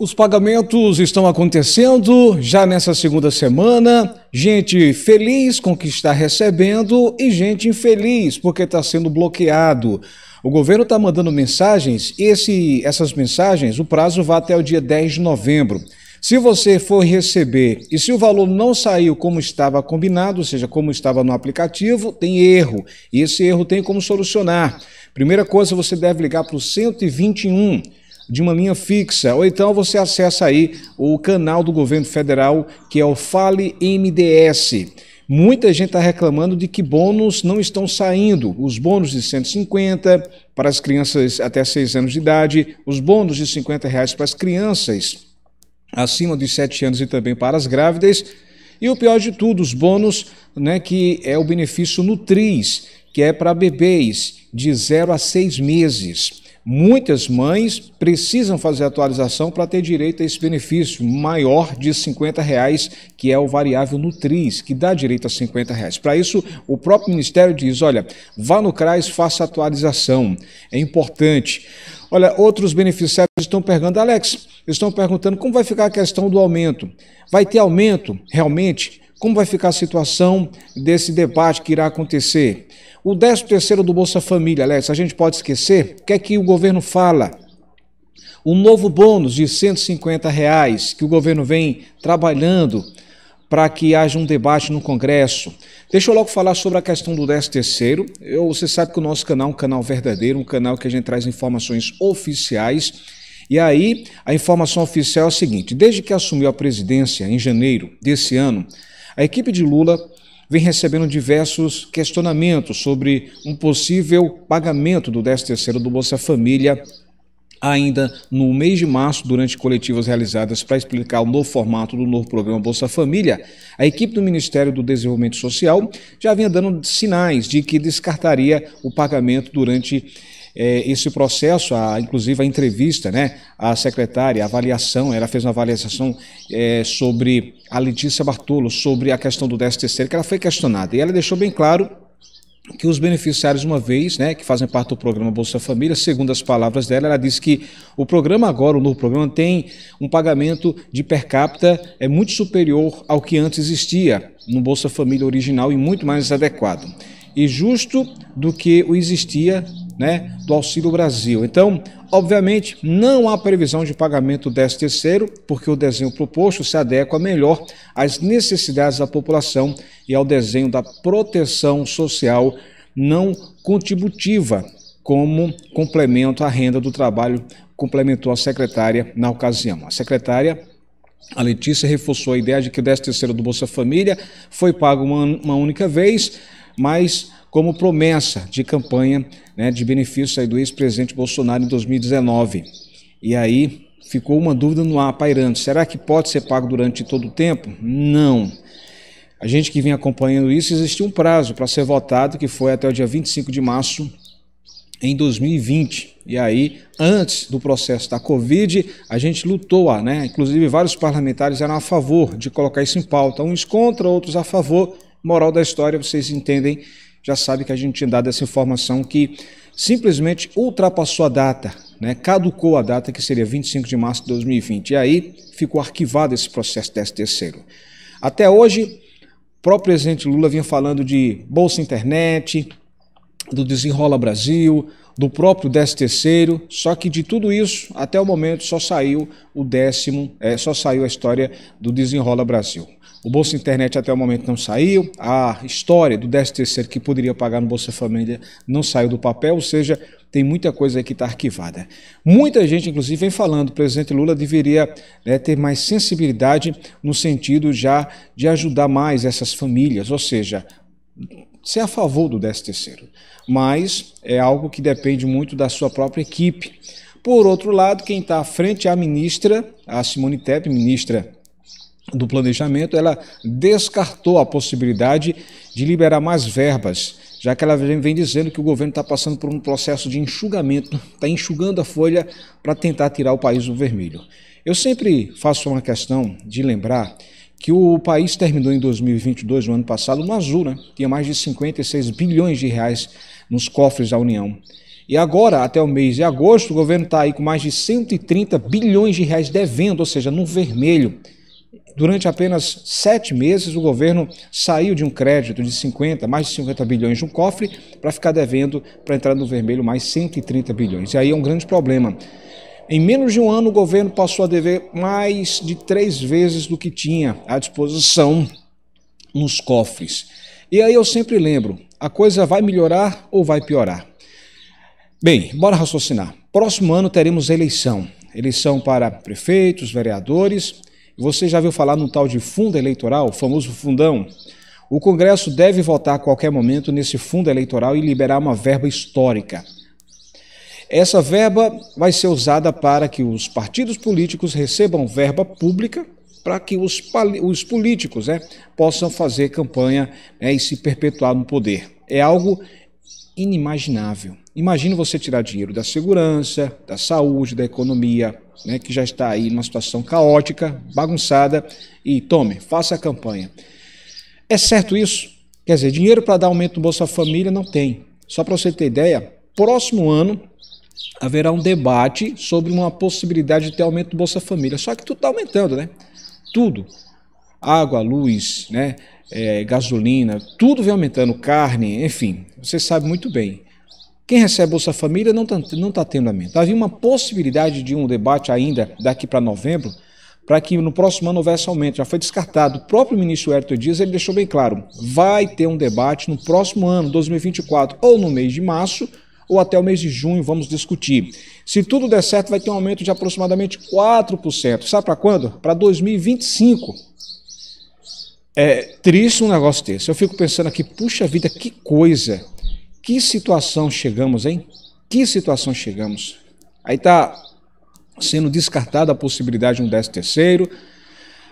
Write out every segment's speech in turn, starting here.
Os pagamentos estão acontecendo já nessa segunda semana. Gente feliz com o que está recebendo e gente infeliz porque está sendo bloqueado. O governo está mandando mensagens e esse, essas mensagens, o prazo vai até o dia 10 de novembro. Se você for receber e se o valor não saiu como estava combinado, ou seja, como estava no aplicativo, tem erro. E esse erro tem como solucionar. Primeira coisa, você deve ligar para o 121 de uma linha fixa, ou então você acessa aí o canal do governo federal, que é o Fale MDS. Muita gente está reclamando de que bônus não estão saindo. Os bônus de 150 para as crianças até 6 anos de idade, os bônus de 50 reais para as crianças acima dos 7 anos e também para as grávidas. E o pior de tudo, os bônus, né, que é o benefício Nutris, que é para bebês de 0 a 6 meses. Muitas mães precisam fazer atualização para ter direito a esse benefício maior de 50 reais, que é o variável Nutris, que dá direito a 50 reais. Para isso, o próprio Ministério diz: olha, vá no CRAS, faça atualização. É importante. Olha, outros beneficiários estão perguntando, Alex, estão perguntando como vai ficar a questão do aumento. Vai ter aumento realmente? como vai ficar a situação desse debate que irá acontecer. O 13 terceiro do Bolsa Família, Alex, a gente pode esquecer, o que é que o governo fala? O novo bônus de 150 reais que o governo vem trabalhando para que haja um debate no Congresso. Deixa eu logo falar sobre a questão do 13 terceiro. Eu, você sabe que o nosso canal é um canal verdadeiro, um canal que a gente traz informações oficiais. E aí, a informação oficial é a seguinte: desde que assumiu a presidência em janeiro desse ano, a equipe de Lula vem recebendo diversos questionamentos sobre um possível pagamento do 13º do Bolsa Família ainda no mês de março, durante coletivas realizadas para explicar o novo formato do novo programa Bolsa Família, a equipe do Ministério do Desenvolvimento Social já vinha dando sinais de que descartaria o pagamento durante é, esse processo, a, inclusive a entrevista, né, a secretária, a avaliação, ela fez uma avaliação é, sobre a Letícia Bartolo, sobre a questão do 13 terceiro, que ela foi questionada. E ela deixou bem claro que os beneficiários, uma vez, né, que fazem parte do programa Bolsa Família, segundo as palavras dela, ela disse que o programa agora, o novo programa, tem um pagamento de per capita é muito superior ao que antes existia no Bolsa Família original e muito mais adequado e justo do que o existia né, do Auxílio Brasil. Então, obviamente, não há previsão de pagamento desse terceiro, porque o desenho proposto se adequa melhor às necessidades da população e ao desenho da proteção social não contributiva como complemento à renda do trabalho, complementou a secretária na ocasião. A secretária a Letícia reforçou a ideia de que o 13 terceiro do Bolsa Família foi pago uma, uma única vez, mas como promessa de campanha né, de benefícios aí do ex-presidente Bolsonaro em 2019. E aí ficou uma dúvida no ar pairante: será que pode ser pago durante todo o tempo? Não. A gente que vem acompanhando isso, existiu um prazo para ser votado, que foi até o dia 25 de março em 2020. E aí, antes do processo da Covid, a gente lutou, né? Inclusive, vários parlamentares eram a favor de colocar isso em pauta, uns contra, outros a favor. Moral da história, vocês entendem já sabe que a gente tinha dado essa informação que simplesmente ultrapassou a data, né? caducou a data que seria 25 de março de 2020. E aí ficou arquivado esse processo 13 terceiro. Até hoje, o próprio presidente Lula vinha falando de Bolsa Internet, do Desenrola Brasil, do próprio 13 terceiro, só que de tudo isso, até o momento, só saiu o décimo, é, só saiu a história do Desenrola Brasil. O Bolsa Internet até o momento não saiu, a história do 13 que poderia pagar no Bolsa Família não saiu do papel, ou seja, tem muita coisa que está arquivada. Muita gente, inclusive, vem falando, que o presidente Lula deveria né, ter mais sensibilidade no sentido já de ajudar mais essas famílias, ou seja, ser a favor do 13 mas é algo que depende muito da sua própria equipe. Por outro lado, quem está à frente é a ministra, a Simone Tebet, ministra do planejamento, ela descartou a possibilidade de liberar mais verbas, já que ela vem dizendo que o governo está passando por um processo de enxugamento, está enxugando a folha para tentar tirar o país do vermelho. Eu sempre faço uma questão de lembrar que o país terminou em 2022, no ano passado, no azul, né? Tinha mais de 56 bilhões de reais nos cofres da União. E agora, até o mês de agosto, o governo está aí com mais de 130 bilhões de reais devendo, ou seja, no vermelho. Durante apenas sete meses, o governo saiu de um crédito de 50, mais de 50 bilhões de um cofre, para ficar devendo para entrar no vermelho mais 130 bilhões. E aí é um grande problema. Em menos de um ano, o governo passou a dever mais de três vezes do que tinha à disposição nos cofres. E aí eu sempre lembro: a coisa vai melhorar ou vai piorar? Bem, bora raciocinar. Próximo ano teremos eleição. Eleição para prefeitos, vereadores você já viu falar no tal de fundo eleitoral, o famoso fundão? O Congresso deve votar a qualquer momento nesse fundo eleitoral e liberar uma verba histórica. Essa verba vai ser usada para que os partidos políticos recebam verba pública para que os, os políticos né, possam fazer campanha né, e se perpetuar no poder. É algo inimaginável. Imagina você tirar dinheiro da segurança, da saúde, da economia, né, que já está aí numa situação caótica, bagunçada, e tome, faça a campanha. É certo isso? Quer dizer, dinheiro para dar aumento no Bolsa Família não tem. Só para você ter ideia, próximo ano haverá um debate sobre uma possibilidade de ter aumento no Bolsa Família. Só que tudo está aumentando, né? Tudo. Água, luz, né? É, gasolina, tudo vem aumentando, carne, enfim, você sabe muito bem. Quem recebe Bolsa Família não está não tá tendo aumento. Havia uma possibilidade de um debate ainda daqui para novembro, para que no próximo ano houvesse aumento. Já foi descartado. O próprio ministro Herto Dias ele deixou bem claro: vai ter um debate no próximo ano, 2024, ou no mês de março, ou até o mês de junho, vamos discutir. Se tudo der certo, vai ter um aumento de aproximadamente 4%. Sabe para quando? Para 2025. É triste um negócio desse. Eu fico pensando aqui, puxa vida, que coisa. Que situação chegamos, hein? Que situação chegamos? Aí está sendo descartada a possibilidade de um décimo terceiro,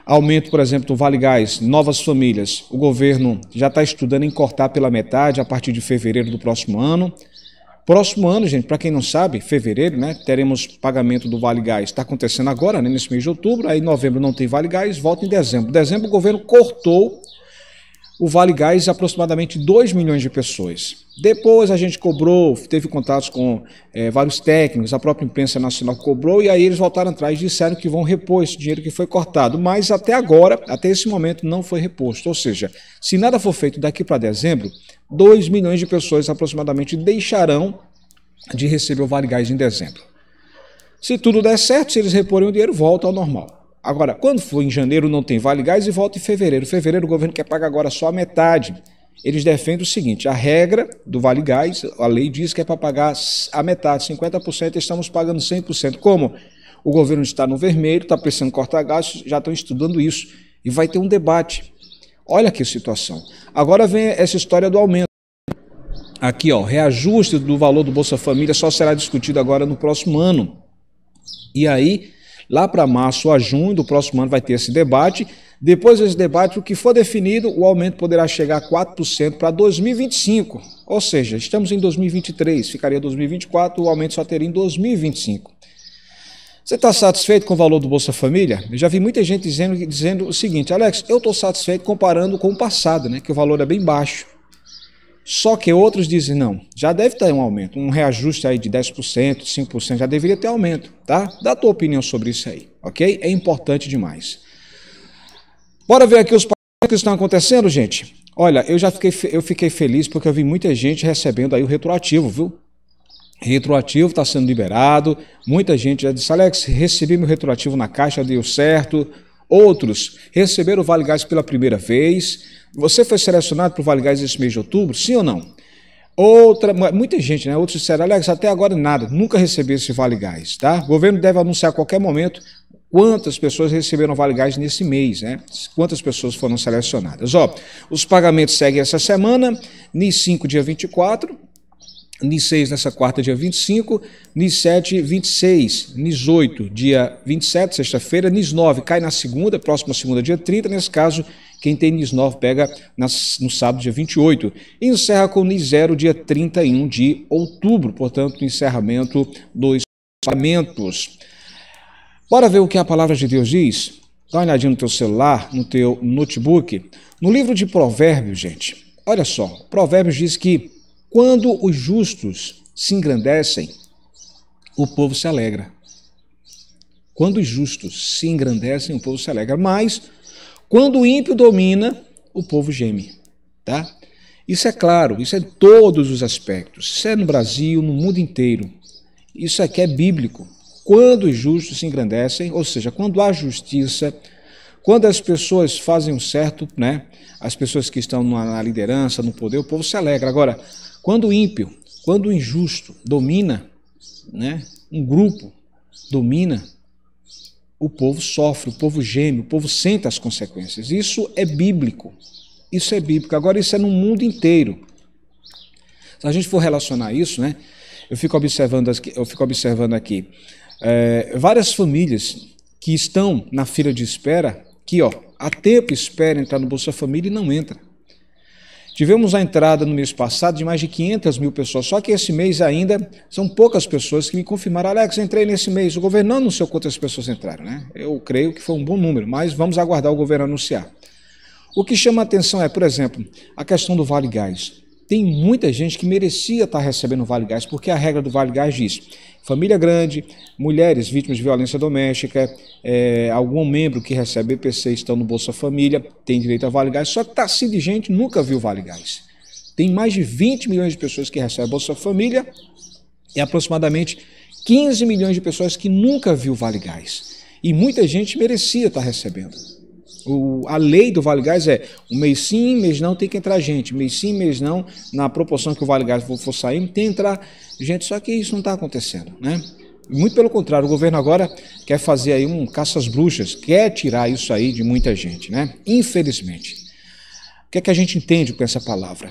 aumento, por exemplo, do Vale Gás, novas famílias. O governo já está estudando em cortar pela metade a partir de fevereiro do próximo ano. Próximo ano, gente, para quem não sabe, fevereiro, né, teremos pagamento do Vale Gás. Está acontecendo agora, né, nesse mês de outubro, aí em novembro não tem Vale Gás, volta em dezembro. Dezembro o governo cortou o Vale Gás aproximadamente 2 milhões de pessoas. Depois a gente cobrou, teve contatos com é, vários técnicos, a própria imprensa nacional cobrou, e aí eles voltaram atrás e disseram que vão repor esse dinheiro que foi cortado. Mas até agora, até esse momento, não foi reposto. Ou seja, se nada for feito daqui para dezembro, 2 milhões de pessoas aproximadamente deixarão de receber o Vale Gás em dezembro. Se tudo der certo, se eles reporem o dinheiro, volta ao normal. Agora, quando for em janeiro, não tem Vale Gás e volta em fevereiro. Fevereiro o governo quer pagar agora só a metade. Eles defendem o seguinte: a regra do Vale Gás, a lei diz que é para pagar a metade, 50%, e estamos pagando 100%. Como? O governo está no vermelho, está pensando em cortar gastos, já estão estudando isso. E vai ter um debate. Olha que situação. Agora vem essa história do aumento. Aqui, ó, reajuste do valor do Bolsa Família só será discutido agora no próximo ano. E aí, Lá para março a junho do próximo ano vai ter esse debate. Depois desse debate, o que for definido, o aumento poderá chegar a 4% para 2025. Ou seja, estamos em 2023, ficaria 2024, o aumento só teria em 2025. Você está satisfeito com o valor do Bolsa Família? Eu já vi muita gente dizendo, dizendo o seguinte, Alex, eu estou satisfeito comparando com o passado, né, que o valor é bem baixo. Só que outros dizem, não, já deve ter um aumento, um reajuste aí de 10%, 5%, já deveria ter aumento, tá? Dá a tua opinião sobre isso aí, ok? É importante demais. Bora ver aqui os que estão acontecendo, gente. Olha, eu já fiquei, eu fiquei feliz porque eu vi muita gente recebendo aí o retroativo, viu? Retroativo está sendo liberado. Muita gente já disse, Alex, recebi meu retroativo na caixa, deu certo. Outros receberam o Vale Gás pela primeira vez. Você foi selecionado para o Vale Gás esse mês de outubro, sim ou não? Outra, muita gente, né? Outros disseram, Alex, até agora nada, nunca recebi esse Vale Gás, tá? O governo deve anunciar a qualquer momento quantas pessoas receberam Vale Gás nesse mês, né? Quantas pessoas foram selecionadas. Ó, os pagamentos seguem essa semana, NIS 5, dia 24, NIS 6, nessa quarta, dia 25, NIS 7, 26, NIS 8, dia 27, sexta-feira, NIS 9, cai na segunda, próxima segunda, dia 30, nesse caso, quem tem NIS 9 pega nas, no sábado, dia 28. E encerra com NIS 0, dia 31 de outubro. Portanto, encerramento dos pagamentos. Bora ver o que a palavra de Deus diz? Dá uma olhadinha no teu celular, no teu notebook. No livro de Provérbios, gente, olha só. Provérbios diz que quando os justos se engrandecem, o povo se alegra. Quando os justos se engrandecem, o povo se alegra. Mas quando o ímpio domina, o povo geme, tá? Isso é claro, isso é em todos os aspectos. Isso é no Brasil, no mundo inteiro. Isso aqui é bíblico. Quando os justos se engrandecem, ou seja, quando há justiça, quando as pessoas fazem o um certo, né? As pessoas que estão na liderança, no poder, o povo se alegra. Agora, quando o ímpio, quando o injusto domina, né? Um grupo domina, o povo sofre, o povo geme, o povo sente as consequências. Isso é bíblico. Isso é bíblico. Agora, isso é no mundo inteiro. Se a gente for relacionar isso, né, eu fico observando aqui, eu fico observando aqui é, várias famílias que estão na fila de espera, que ó, há tempo espera entrar no Bolsa Família e não entra. Tivemos a entrada no mês passado de mais de 500 mil pessoas, só que esse mês ainda são poucas pessoas que me confirmaram. Alex, entrei nesse mês. O governo não anunciou quantas pessoas entraram, né? Eu creio que foi um bom número, mas vamos aguardar o governo anunciar. O que chama atenção é, por exemplo, a questão do Vale Gás tem muita gente que merecia estar recebendo o Vale Gás, porque a regra do Vale Gás diz: família grande, mulheres vítimas de violência doméstica, é, algum membro que recebe BPC estão no Bolsa Família, tem direito a Vale Gás, só que tá de gente nunca viu Vale Gás. Tem mais de 20 milhões de pessoas que recebem Bolsa Família e aproximadamente 15 milhões de pessoas que nunca viu Vale Gás. E muita gente merecia estar recebendo o, a lei do Vale Gás é um mês sim, mês não tem que entrar gente, mês sim, mês não, na proporção que o Vale Gás for, for saindo, tem que entrar gente, só que isso não está acontecendo, né? Muito pelo contrário, o governo agora quer fazer aí um caça bruxas, quer tirar isso aí de muita gente, né? Infelizmente. O que é que a gente entende com essa palavra?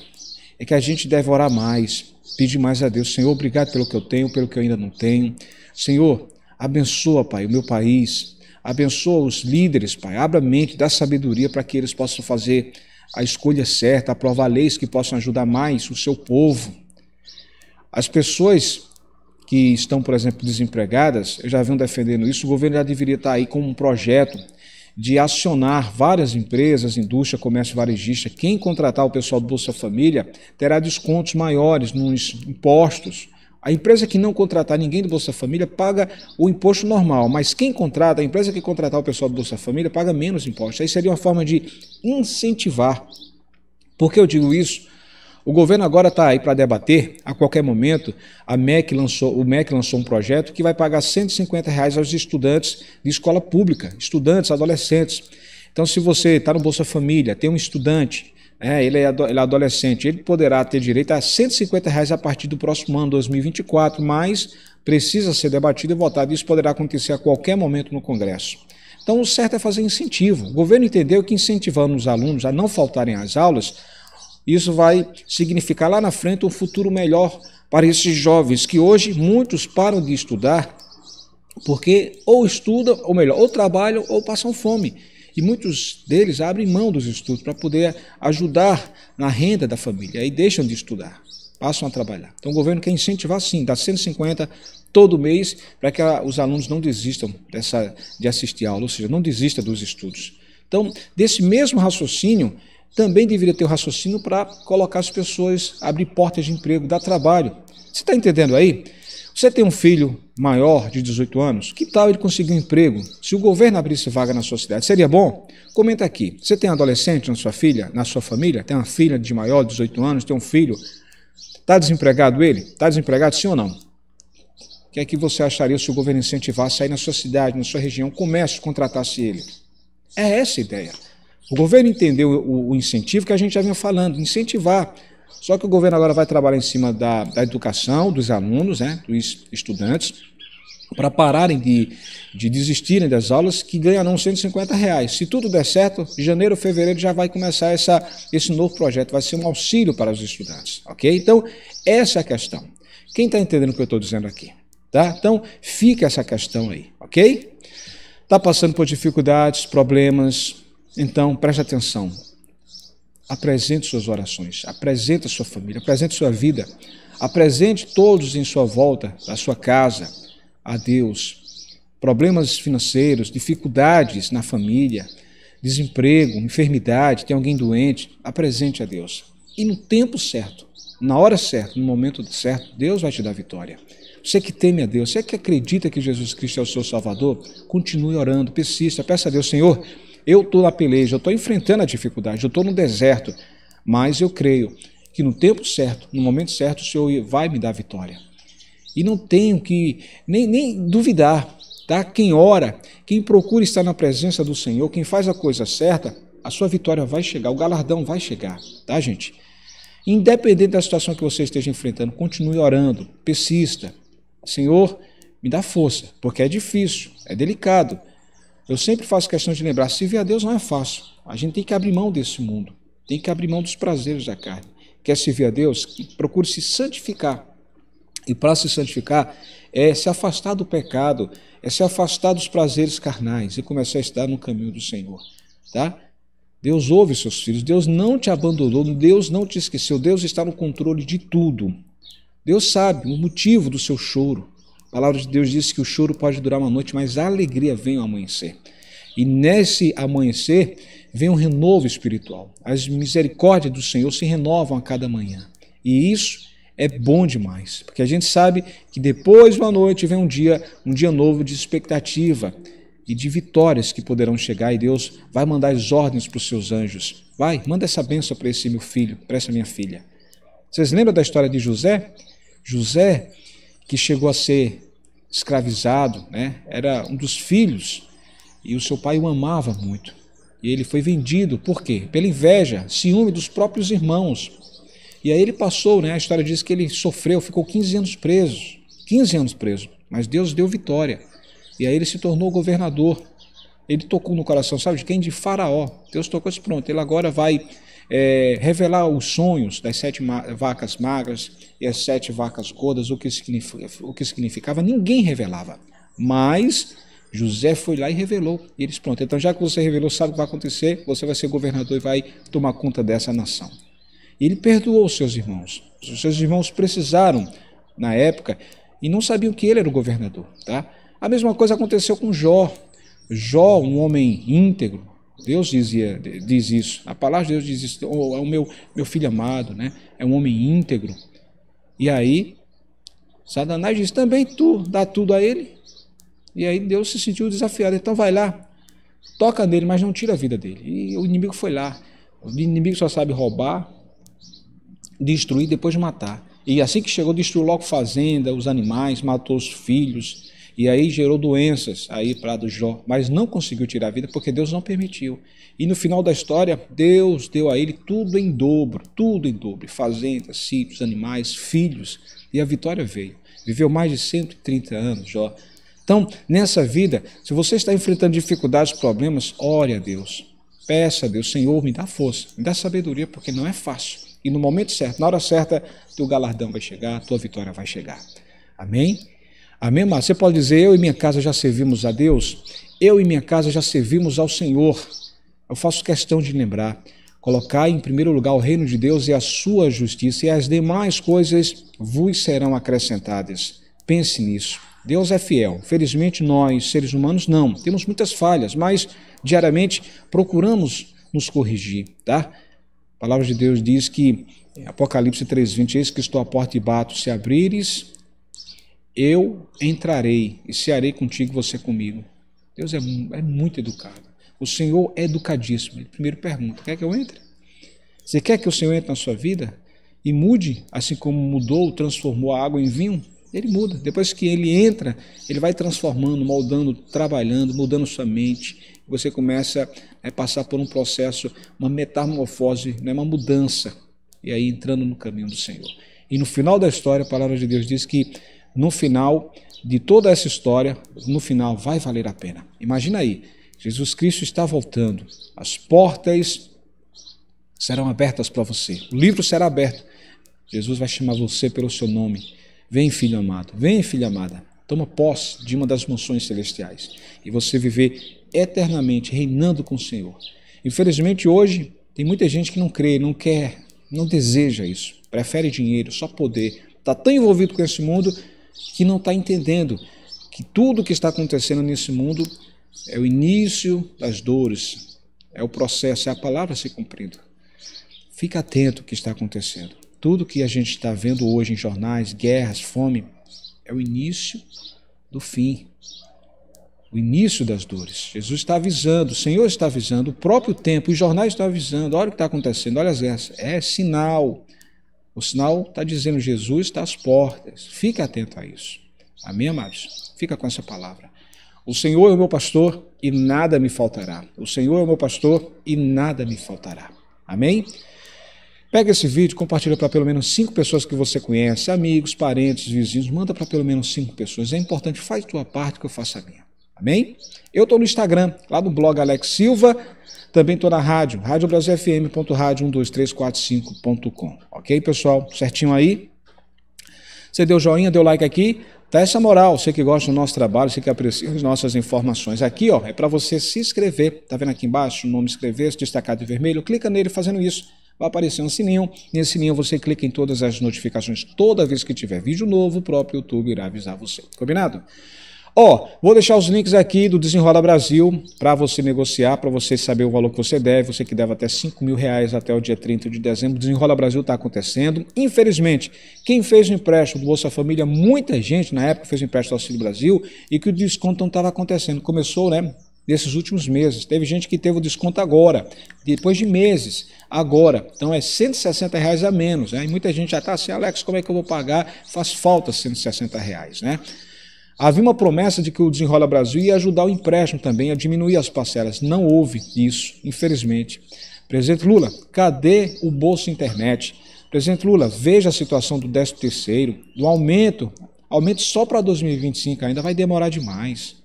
É que a gente deve orar mais, pedir mais a Deus. Senhor, obrigado pelo que eu tenho, pelo que eu ainda não tenho. Senhor, abençoa, Pai, o meu país, Abençoa os líderes, Pai. Abra a mente, dá sabedoria para que eles possam fazer a escolha certa, aprovar leis que possam ajudar mais o seu povo. As pessoas que estão, por exemplo, desempregadas, eu já venho defendendo isso, o governo já deveria estar aí com um projeto de acionar várias empresas, indústria, comércio varejista. Quem contratar o pessoal do Bolsa Família terá descontos maiores nos impostos a empresa que não contratar ninguém do Bolsa Família paga o imposto normal, mas quem contrata, a empresa que contratar o pessoal do Bolsa Família paga menos imposto. Aí seria uma forma de incentivar. Por que eu digo isso? O governo agora está aí para debater, a qualquer momento, a MEC lançou, o MEC lançou um projeto que vai pagar 150 reais aos estudantes de escola pública, estudantes, adolescentes. Então, se você está no Bolsa Família, tem um estudante é, ele, é ele é adolescente, ele poderá ter direito a 150 reais a partir do próximo ano, 2024, mas precisa ser debatido e votado. Isso poderá acontecer a qualquer momento no Congresso. Então, o certo é fazer incentivo. O governo entendeu que incentivando os alunos a não faltarem às aulas, isso vai significar lá na frente um futuro melhor para esses jovens que hoje muitos param de estudar porque ou estudam, ou melhor, ou trabalham ou passam fome. E muitos deles abrem mão dos estudos para poder ajudar na renda da família. Aí deixam de estudar, passam a trabalhar. Então o governo quer incentivar sim, dá 150 todo mês para que os alunos não desistam dessa, de assistir aula, ou seja, não desista dos estudos. Então, desse mesmo raciocínio, também deveria ter o um raciocínio para colocar as pessoas, abrir portas de emprego, dar trabalho. Você está entendendo aí? Você tem um filho maior de 18 anos, que tal ele conseguir um emprego? Se o governo abrisse vaga na sua cidade, seria bom? Comenta aqui. Você tem adolescente na sua filha, na sua família? Tem uma filha de maior de 18 anos, tem um filho? Está desempregado ele? Está desempregado sim ou não? O que é que você acharia se o governo incentivasse aí na sua cidade, na sua região, comércio contratasse ele? É essa a ideia. O governo entendeu o incentivo que a gente já vinha falando, incentivar só que o governo agora vai trabalhar em cima da, da educação dos alunos, né, dos estudantes, para pararem de, de desistirem das aulas, que ganharão 150 reais. Se tudo der certo, janeiro, fevereiro já vai começar essa, esse novo projeto, vai ser um auxílio para os estudantes, ok? Então, essa é a questão. Quem está entendendo o que eu estou dizendo aqui? Tá? Então, fica essa questão aí, ok? Está passando por dificuldades, problemas, então preste atenção. Apresente suas orações, apresente a sua família, apresente sua vida, apresente todos em sua volta, a sua casa, a Deus. Problemas financeiros, dificuldades na família, desemprego, enfermidade, tem alguém doente, apresente a Deus. E no tempo certo, na hora certa, no momento certo, Deus vai te dar vitória. Você que teme a Deus, você que acredita que Jesus Cristo é o seu Salvador, continue orando, persista, peça a Deus, Senhor, eu estou na peleja, eu estou enfrentando a dificuldade, eu estou no deserto, mas eu creio que no tempo certo, no momento certo, o Senhor vai me dar vitória. E não tenho que nem, nem duvidar, tá? Quem ora, quem procura estar na presença do Senhor, quem faz a coisa certa, a sua vitória vai chegar, o galardão vai chegar, tá, gente? Independente da situação que você esteja enfrentando, continue orando, persista. Senhor, me dá força, porque é difícil, é delicado, eu sempre faço questão de lembrar: servir a Deus não é fácil. A gente tem que abrir mão desse mundo, tem que abrir mão dos prazeres da carne. Quer servir a Deus? Procure se santificar. E para se santificar é se afastar do pecado, é se afastar dos prazeres carnais e começar a estar no caminho do Senhor, tá? Deus ouve seus filhos, Deus não te abandonou, Deus não te esqueceu, Deus está no controle de tudo. Deus sabe o motivo do seu choro, palavra de Deus diz que o choro pode durar uma noite, mas a alegria vem ao amanhecer. E nesse amanhecer vem um renovo espiritual. As misericórdias do Senhor se renovam a cada manhã. E isso é bom demais, porque a gente sabe que depois de uma noite vem um dia, um dia novo de expectativa e de vitórias que poderão chegar e Deus vai mandar as ordens para os seus anjos. Vai, manda essa benção para esse meu filho, para essa minha filha. Vocês lembram da história de José? José, que chegou a ser escravizado, né? era um dos filhos e o seu pai o amava muito. E ele foi vendido, por quê? Pela inveja, ciúme dos próprios irmãos. E aí ele passou, né? a história diz que ele sofreu, ficou 15 anos preso, 15 anos preso, mas Deus deu vitória. E aí ele se tornou governador. Ele tocou no coração, sabe de quem? De Faraó. Deus tocou isso, pronto, ele agora vai é, revelar os sonhos das sete vacas magras e as sete vacas gordas, o que, o que significava, ninguém revelava. Mas José foi lá e revelou. E eles, pronto, então já que você revelou, sabe o que vai acontecer, você vai ser governador e vai tomar conta dessa nação. E ele perdoou os seus irmãos. Os seus irmãos precisaram, na época, e não sabiam que ele era o governador. Tá? A mesma coisa aconteceu com Jó. Jó, um homem íntegro, Deus dizia, diz isso, a palavra de Deus diz isso, é o meu, meu filho amado, né? é um homem íntegro. E aí, Satanás diz: também tu dá tudo a ele. E aí Deus se sentiu desafiado, então vai lá, toca nele, mas não tira a vida dele. E o inimigo foi lá. O inimigo só sabe roubar, destruir, depois matar. E assim que chegou, destruiu logo fazenda, os animais, matou os filhos, e aí gerou doenças aí para do Jó, mas não conseguiu tirar a vida porque Deus não permitiu. E no final da história, Deus deu a ele tudo em dobro, tudo em dobro, fazendas, sítios, animais, filhos, e a vitória veio. Viveu mais de 130 anos, Jó. Então, nessa vida, se você está enfrentando dificuldades, problemas, ore a Deus. Peça a Deus, Senhor, me dá força, me dá sabedoria, porque não é fácil. E no momento certo, na hora certa, teu galardão vai chegar, tua vitória vai chegar. Amém? Amém, Mas Você pode dizer: Eu e minha casa já servimos a Deus, eu e minha casa já servimos ao Senhor. Eu faço questão de lembrar. Colocar em primeiro lugar o reino de Deus e a sua justiça, e as demais coisas vos serão acrescentadas. Pense nisso. Deus é fiel. Felizmente, nós, seres humanos, não. Temos muitas falhas, mas diariamente procuramos nos corrigir, tá? A palavra de Deus diz que, Apocalipse 3,20, eis que estou à porta e bato, se abrires, eu entrarei e cearei contigo, você comigo. Deus é, é muito educado. O Senhor é educadíssimo. Ele primeiro pergunta: quer que eu entre? Você quer que o Senhor entre na sua vida e mude, assim como mudou, transformou a água em vinho? Ele muda. Depois que ele entra, ele vai transformando, moldando, trabalhando, mudando sua mente. Você começa a passar por um processo, uma metamorfose, né, uma mudança. E aí entrando no caminho do Senhor. E no final da história, a palavra de Deus diz que no final de toda essa história, no final vai valer a pena. Imagina aí, Jesus Cristo está voltando, as portas serão abertas para você, o livro será aberto. Jesus vai chamar você pelo seu nome. Vem, filho amado, vem, filha amada, toma posse de uma das mansões celestiais e você viver eternamente reinando com o Senhor. Infelizmente, hoje, tem muita gente que não crê, não quer, não deseja isso, prefere dinheiro, só poder, está tão envolvido com esse mundo que não está entendendo que tudo o que está acontecendo nesse mundo é o início das dores, é o processo, é a palavra se cumprindo. Fica atento ao que está acontecendo. Tudo que a gente está vendo hoje em jornais, guerras, fome, é o início do fim, o início das dores. Jesus está avisando, o Senhor está avisando, o próprio tempo, os jornais estão avisando, olha o que está acontecendo, olha as guerras. É sinal o sinal está dizendo Jesus está às portas. Fique atento a isso. Amém, amados? Fica com essa palavra. O Senhor é o meu pastor e nada me faltará. O Senhor é o meu pastor e nada me faltará. Amém? Pega esse vídeo, compartilha para pelo menos cinco pessoas que você conhece, amigos, parentes, vizinhos, manda para pelo menos cinco pessoas. É importante, faz tua parte que eu faça a minha. Amém? Eu estou no Instagram, lá no blog Alex Silva. Também estou na rádio, radiobrasilfm.radio12345.com. Ok, pessoal? Certinho aí? Você deu joinha, deu like aqui? Dá essa moral, você que gosta do nosso trabalho, você que aprecia as nossas informações. Aqui, ó, é para você se inscrever. Tá vendo aqui embaixo o nome inscrever-se, destacado em vermelho? Clica nele fazendo isso vai aparecer um sininho. Nesse sininho você clica em todas as notificações. Toda vez que tiver vídeo novo, o próprio YouTube irá avisar você. Combinado? Ó, vou deixar os links aqui do Desenrola Brasil para você negociar, para você saber o valor que você deve. Você que deve até 5 mil reais até o dia 30 de dezembro. Desenrola Brasil está acontecendo. Infelizmente, quem fez o empréstimo do Bolsa Família, muita gente na época fez o empréstimo do Auxílio Brasil e que o desconto não estava acontecendo. Começou, né? Nesses últimos meses. Teve gente que teve o desconto agora, depois de meses, agora. Então é 160 reais a menos. Né? E muita gente já está assim, Alex, como é que eu vou pagar? Faz falta 160 reais, né? Havia uma promessa de que o Desenrola Brasil ia ajudar o empréstimo também a diminuir as parcelas. Não houve isso, infelizmente. Presidente Lula, cadê o bolso internet? Presidente Lula, veja a situação do 13 terceiro, do aumento, aumento só para 2025 ainda vai demorar demais.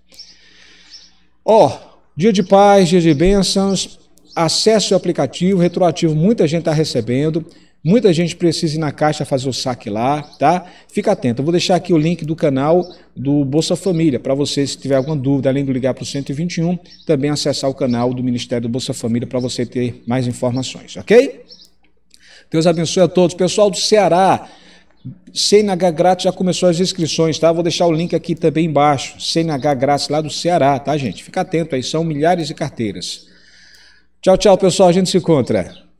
Ó, oh, dia de paz, dia de bênçãos, Acesso ao aplicativo retroativo, muita gente está recebendo. Muita gente precisa ir na caixa fazer o saque lá, tá? Fica atento. Eu vou deixar aqui o link do canal do Bolsa Família para você, se tiver alguma dúvida, além de ligar para o 121, também acessar o canal do Ministério do Bolsa Família para você ter mais informações, ok? Deus abençoe a todos. Pessoal do Ceará, CNH Grátis já começou as inscrições, tá? Vou deixar o link aqui também embaixo. CNH Grátis lá do Ceará, tá, gente? Fica atento aí, são milhares de carteiras. Tchau, tchau, pessoal. A gente se encontra.